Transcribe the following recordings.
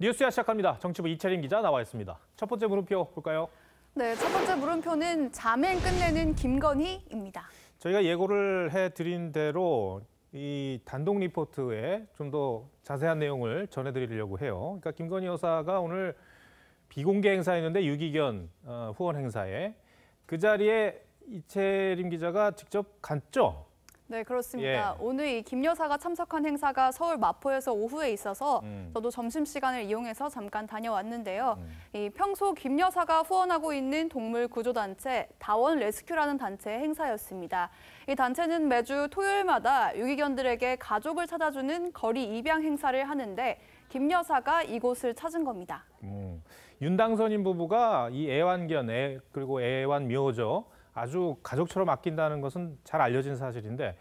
뉴스야 시작합니다. 정치부 이채린 기자 나와 있습니다. 첫 번째 물음표 볼까요? 네, 첫 번째 물음표는 자맹 끝내는 김건희입니다. 저희가 예고를 해드린 대로 이 단독 리포트에 좀 더 자세한 내용을 전해드리려고 해요. 그러니까 김건희 여사가 오늘 비공개 행사였는데 유기견 어, 후원 행사에 그 자리에 이채림 기자가 직접 갔죠. 네, 그렇습니다. 예. 오늘 이 김 여사가 참석한 행사가 서울 마포에서 오후에 있어서 음. 저도 점심시간을 이용해서 잠깐 다녀왔는데요. 음. 이 평소 김 여사가 후원하고 있는 동물 구조단체 다원 레스큐라는 단체의 행사였습니다. 이 단체는 매주 토요일마다 유기견들에게 가족을 찾아주는 거리 입양 행사를 하는데 김 여사가 이곳을 찾은 겁니다. 음. 윤당선인 부부가 이 애완견, 애, 그리고 애완묘죠. 아주 가족처럼 아낀다는 것은 잘 알려진 사실인데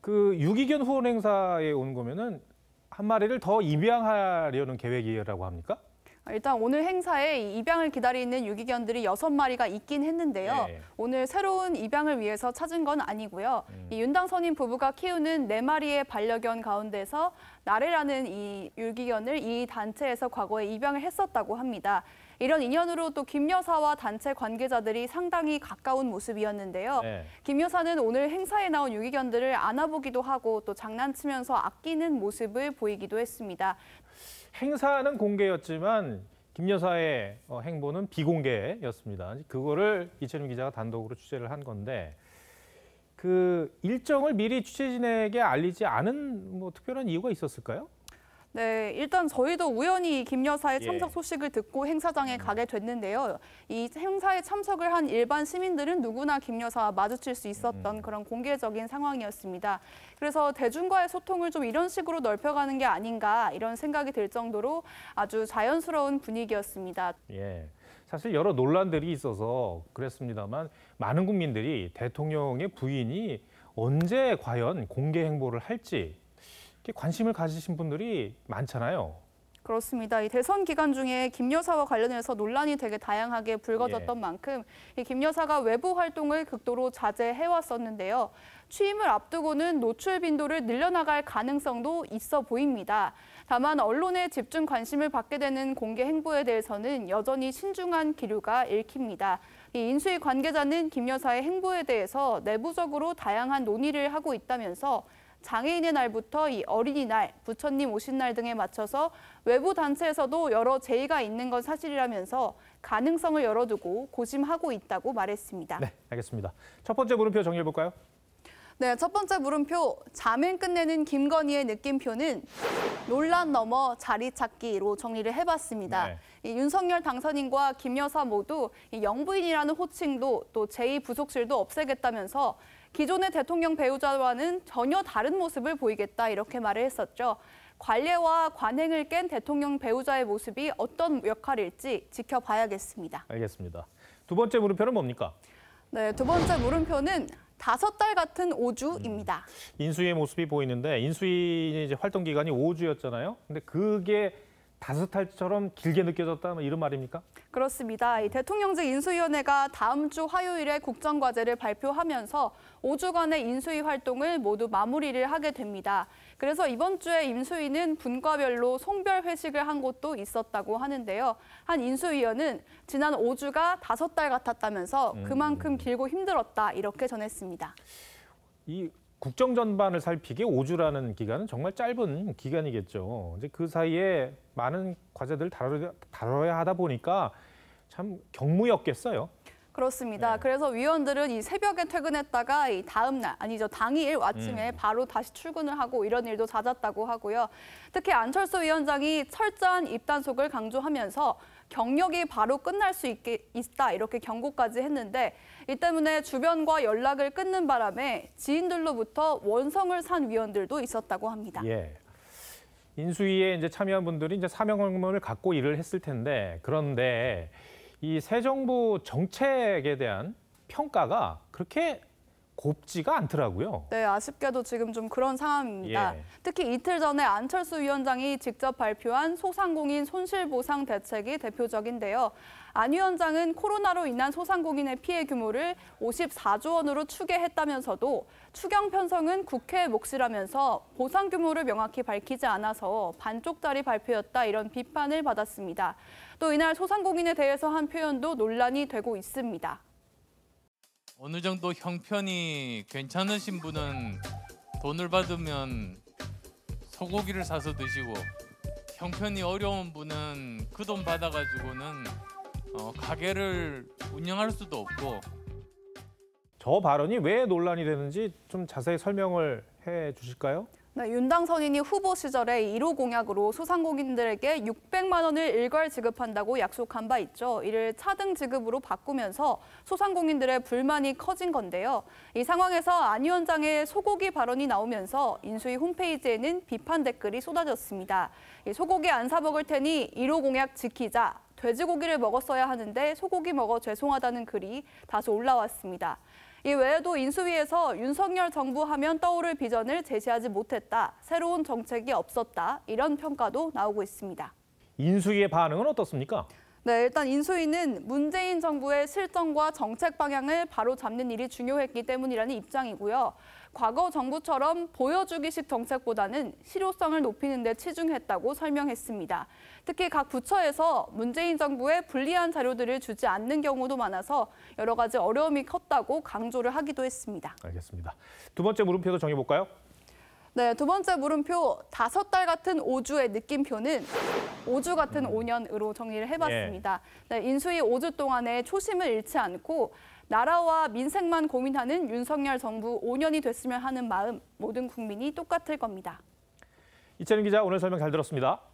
그 유기견 후원 행사에 온 거면은 한 마리를 더 입양하려는 계획이라고 합니까? 아, 일단 오늘 행사에 입양을 기다리는 유기견들이 여섯 마리가 있긴 했는데요. 네. 오늘 새로운 입양을 위해서 찾은 건 아니고요. 음. 이 윤당선인 부부가 키우는 네마리의 반려견 가운데서 나래라는 이 유기견을 이 단체에서 과거에 입양을 했었다고 합니다. 이런 인연으로 또 김 여사와 단체 관계자들이 상당히 가까운 모습이었는데요. 네. 김 여사는 오늘 행사에 나온 유기견들을 안아보기도 하고 또 장난치면서 아끼는 모습을 보이기도 했습니다. 행사는 공개였지만 김 여사의 어, 행보는 비공개였습니다. 그거를 이채림 기자가 단독으로 취재를 한 건데 그 일정을 미리 취재진에게 알리지 않은 뭐 특별한 이유가 있었을까요? 네, 일단 저희도 우연히 김 여사의 예. 참석 소식을 듣고 행사장에 음. 가게 됐는데요. 이 행사에 참석을 한 일반 시민들은 누구나 김 여사와 마주칠 수 있었던 음. 그런 공개적인 상황이었습니다. 그래서 대중과의 소통을 좀 이런 식으로 넓혀가는 게 아닌가 이런 생각이 들 정도로 아주 자연스러운 분위기였습니다. 예. 사실 여러 논란들이 있어서 그랬습니다만 많은 국민들이 대통령의 부인이 언제 과연 공개 행보를 할지 관심을 가지신 분들이 많잖아요. 그렇습니다. 이 대선 기간 중에 김 여사와 관련해서 논란이 되게 다양하게 불거졌던 예. 만큼 이김 여사가 외부 활동을 극도로 자제해왔었는데요. 취임을 앞두고는 노출 빈도를 늘려나갈 가능성도 있어 보입니다. 다만 언론의 집중 관심을 받게 되는 공개 행보에 대해서는 여전히 신중한 기류가 읽힙니다. 인수위 관계자는 김 여사의 행보에 대해서 내부적으로 다양한 논의를 하고 있다면서 장애인의 날부터 이 어린이날, 부처님 오신 날 등에 맞춰서 외부 단체에서도 여러 제의가 있는 건 사실이라면서 가능성을 열어두고 고심하고 있다고 말했습니다. 네, 알겠습니다. 첫 번째 물음표 정리해볼까요? 네, 첫 번째 물음표 자맹 끝내는 김건희의 느낌표는 논란 넘어 자리 찾기로 정리를 해봤습니다. 네. 이 윤석열 당선인과 김 여사 모두 이 영부인이라는 호칭도 또 제2부속실도 없애겠다면서 기존의 대통령 배우자와는 전혀 다른 모습을 보이겠다 이렇게 말을 했었죠. 관례와 관행을 깬 대통령 배우자의 모습이 어떤 역할일지 지켜봐야겠습니다. 알겠습니다. 두 번째 물음표는 뭡니까? 네, 두 번째 물음표는 다섯 달 같은 오주입니다. 음, 인수위의 모습이 보이는데 인수위 이제 활동 기간이 오주였잖아요 근데 그게 다스탈처럼 길게 느껴졌다 뭐 이런 말입니까? 그렇습니다. 대통령직 인수위원회가 다음 주 화요일에 국정과제를 발표하면서 5주간의 인수위 활동을 모두 마무리를 하게 됩니다. 그래서 이번 주에 인수위는 분과별로 송별 회식을 한 곳도 있었다고 하는데요. 한 인수위원은 지난 5주가 5달 같았다면서 그만큼 음. 길고 힘들었다 이렇게 전했습니다. 이 국정 전반을 살피기 5주라는 기간은 정말 짧은 기간이겠죠. 이제 그 사이에 많은 과제들을 다뤄야, 다뤄야 하다 보니까 참 경무였겠어요. 그렇습니다. 네. 그래서 위원들은 이 새벽에 퇴근했다가 이 다음 날 아니죠 당일 아침에 음. 바로 다시 출근을 하고 이런 일도 잦았다고 하고요. 특히 안철수 위원장이 철저한 입단속을 강조하면서 경력이 바로 끝날 수 있게, 있다 이렇게 경고까지 했는데 이 때문에 주변과 연락을 끊는 바람에 지인들로부터 원성을 산 위원들도 있었다고 합니다. 예. 인수위에 이제 참여한 분들이 이제 사명 을 갖고 일을 했을 텐데 그런데. 이새 정부 정책에 대한 평가가 그렇게 곱지가 않더라고요. 네, 아쉽게도 지금 좀 그런 상황입니다. 예. 특히 이틀 전에 안철수 위원장이 직접 발표한 소상공인 손실보상 대책이 대표적인데요. 안 위원장은 코로나로 인한 소상공인의 피해 규모를 54조 원으로 추계했다면서도 추경 편성은 국회의 몫이라면서 보상 규모를 명확히 밝히지 않아서 반쪽짜리 발표였다 이런 비판을 받았습니다. 또 이날 소상공인에 대해서 한 표현도 논란이 되고 있습니다. 어느 정도 형편이 괜찮으신 분은 돈을 받으면 소고기를 사서 드시고 형편이 어려운 분은 그 돈 받아가지고는 어, 가게를 운영할 수도 없고 저 발언이 왜 논란이 되는지 좀 자세히 설명을 해 주실까요? 네, 윤당 선인이 후보 시절에 1호 공약으로 소상공인들에게 600만 원을 일괄 지급한다고 약속한 바 있죠. 이를 차등 지급으로 바꾸면서 소상공인들의 불만이 커진 건데요. 이 상황에서 안 위원장의 소고기 발언이 나오면서 인수위 홈페이지에는 비판 댓글이 쏟아졌습니다. 소고기 안 사 먹을 테니 1호 공약 지키자. 돼지고기를 먹었어야 하는데 소고기 먹어 죄송하다는 글이 다소 올라왔습니다. 이 외에도 인수위에서 윤석열 정부 하면 떠오를 비전을 제시하지 못했다, 새로운 정책이 없었다 이런 평가도 나오고 있습니다. 인수위의 반응은 어떻습니까? 네, 일단 인수위는 문재인 정부의 실정과 정책 방향을 바로잡는 일이 중요했기 때문이라는 입장이고요. 과거 정부처럼 보여주기식 정책보다는 실효성을 높이는 데 치중했다고 설명했습니다. 특히 각 부처에서 문재인 정부에 불리한 자료들을 주지 않는 경우도 많아서 여러 가지 어려움이 컸다고 강조를 하기도 했습니다. 알겠습니다. 두 번째 물음표도 정해볼까요? 네, 두 번째 물음표 다섯 달 같은 오주의 느낌표는 오 주 같은 음. 오년으로 정리를 해봤습니다. 예. 네, 인수위 오주 동안에 초심을 잃지 않고 나라와 민생만 고민하는 윤석열 정부 오년이 됐으면 하는 마음 모든 국민이 똑같을 겁니다. 이채린 기자 오늘 설명 잘 들었습니다.